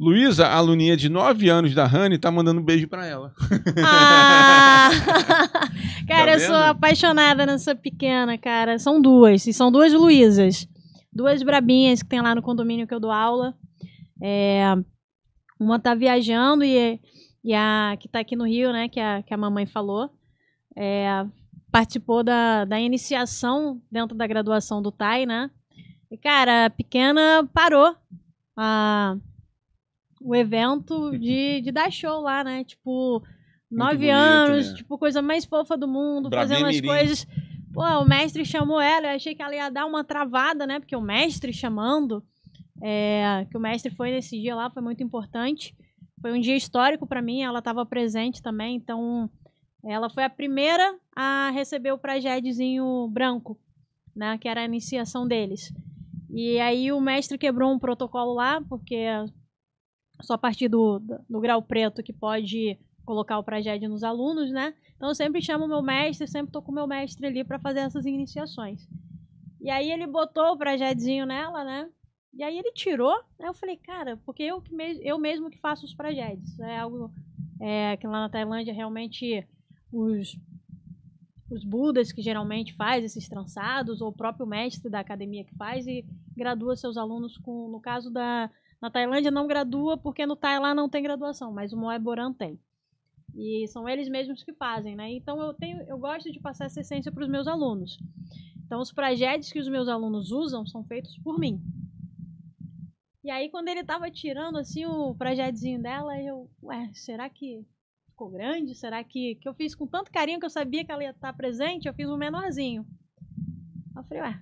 Luísa, a aluninha de 9 anos da Rani, tá mandando um beijo pra ela. Ah! Tá cara, tá eu sou apaixonada nessa pequena, cara. São duas. E são duas Luísas. Duas brabinhas que tem lá no condomínio que eu dou aula. É, uma tá viajando e, e a que tá aqui no Rio, né, que a, que a mamãe falou, é, participou da, da iniciação dentro da graduação do TAI, né? E, cara, a pequena parou. A, o evento de, de dar show lá, né? Tipo, Muito nove bonito, anos, né? tipo, coisa mais fofa do mundo, fazendo as Mirim. coisas. Pô, o mestre chamou ela, eu achei que ela ia dar uma travada, né? Porque o mestre chamando. É, que o mestre foi nesse dia lá, foi muito importante. Foi um dia histórico para mim, ela estava presente também, então ela foi a primeira a receber o prajedezinho branco, né, que era a iniciação deles. E aí o mestre quebrou um protocolo lá, porque só a partir do, do, do grau preto que pode colocar o Praged nos alunos, né? Então eu sempre chamo meu mestre, sempre tô com meu mestre ali para fazer essas iniciações. E aí ele botou o Pragedzinho nela, né? E aí ele tirou, né? eu falei, cara, porque eu, que me, eu mesmo que faço os Prageds. É né? algo é, que lá na Tailândia realmente os, os Budas que geralmente faz esses trançados, ou o próprio mestre da academia que faz e gradua seus alunos com, no caso da, na Tailândia não gradua porque no Tailã não tem graduação, mas o Moé Boran tem. E são eles mesmos que fazem, né? Então eu tenho, eu gosto de passar essa essência para os meus alunos. Então os projetos que os meus alunos usam são feitos por mim. E aí quando ele estava tirando assim o projetinho dela, eu, ué, será que ficou grande? Será que que eu fiz com tanto carinho que eu sabia que ela ia estar presente, eu fiz um menorzinho. Eu falei, ué.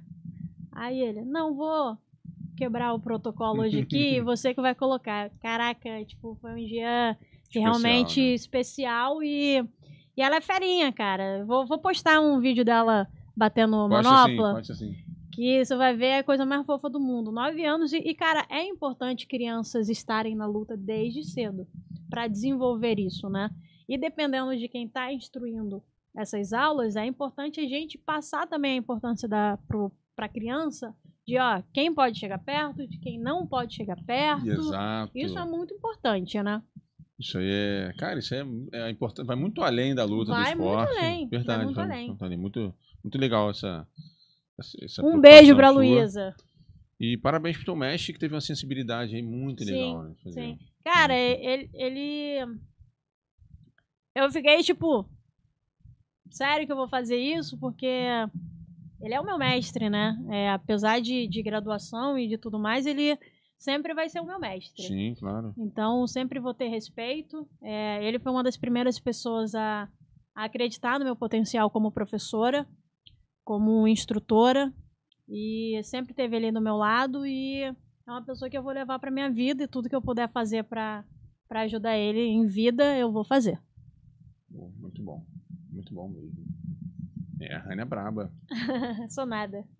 Aí ele, não vou quebrar o protocolo hoje aqui, você que vai colocar. Caraca, tipo, foi um dia especial, realmente né? especial e, e ela é ferinha, cara. Vou, vou postar um vídeo dela batendo manopla. Que você vai ver a coisa mais fofa do mundo. Nove anos e, e, cara, é importante crianças estarem na luta desde cedo para desenvolver isso, né? E dependendo de quem está instruindo essas aulas, é importante a gente passar também a importância para criança de ó, quem pode chegar perto, de quem não pode chegar perto. Exato. Isso é muito importante, né? Isso aí é. Cara, isso é, é importante. Vai muito além da luta vai do esporte. Muito além, Verdade, vai muito vai além. Muito, além. muito, muito legal essa. essa um beijo pra Luísa. E parabéns pro Tom Mestre que teve uma sensibilidade aí muito sim, legal. Né, sim. Cara, ele, ele. Eu fiquei tipo. Sério que eu vou fazer isso? Porque ele é o meu mestre, né? É, apesar de, de graduação e de tudo mais, ele sempre vai ser o meu mestre. Sim, claro. Então, sempre vou ter respeito. É, ele foi uma das primeiras pessoas a, a, acreditar no meu potencial como professora, como instrutora, e sempre teve ele do meu lado e é uma pessoa que eu vou levar para minha vida e tudo que eu puder fazer para para ajudar ele em vida, eu vou fazer. Muito bom. Muito bom mesmo. É, a Rania é braba. Sou nada.